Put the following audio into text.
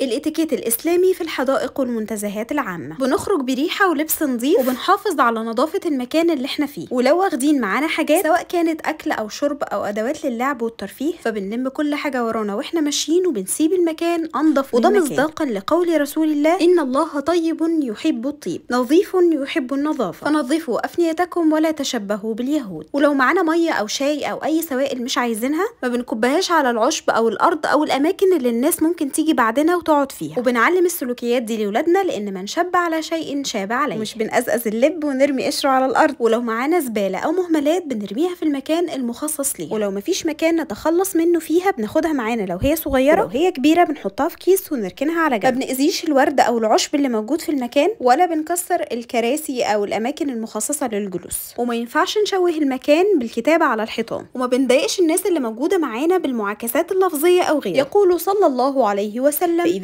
الاتيكيت الاسلامي في الحدائق والمنتزهات العامه بنخرج بريحه ولبس نظيف وبنحافظ على نظافه المكان اللي احنا فيه ولو واخدين معانا حاجات سواء كانت اكل او شرب او ادوات للعب والترفيه فبنلم كل حاجه ورانا واحنا ماشيين وبنسيب المكان انضف وده مصداقا لقول رسول الله ان الله طيب يحب الطيب نظيف يحب النظافه فنظفوا افنيتكم ولا تشبهوا باليهود ولو معانا ميه او شاي او اي سوائل مش عايزينها ما بنكبهاش على العشب او الارض او الاماكن اللي الناس ممكن تيجي بعدنا تقعد فيها وبنعلم السلوكيات دي لاولادنا لان من شب على شيء شاب عليه مش بنقزقز اللب ونرمي قشره على الارض ولو معانا زباله او مهملات بنرميها في المكان المخصص ليها ولو مفيش مكان نتخلص منه فيها بناخدها معانا لو هي صغيره ولو هي كبيره بنحطها في كيس ونركنها على جنب ما بنأذيش الورد او العشب اللي موجود في المكان ولا بنكسر الكراسي او الاماكن المخصصه للجلوس وما ينفعش نشوه المكان بالكتابه على الحيطان وما بنضايقش الناس اللي موجوده معانا بالمعاكسات اللفظيه او غيرها يقول صلى الله عليه وسلم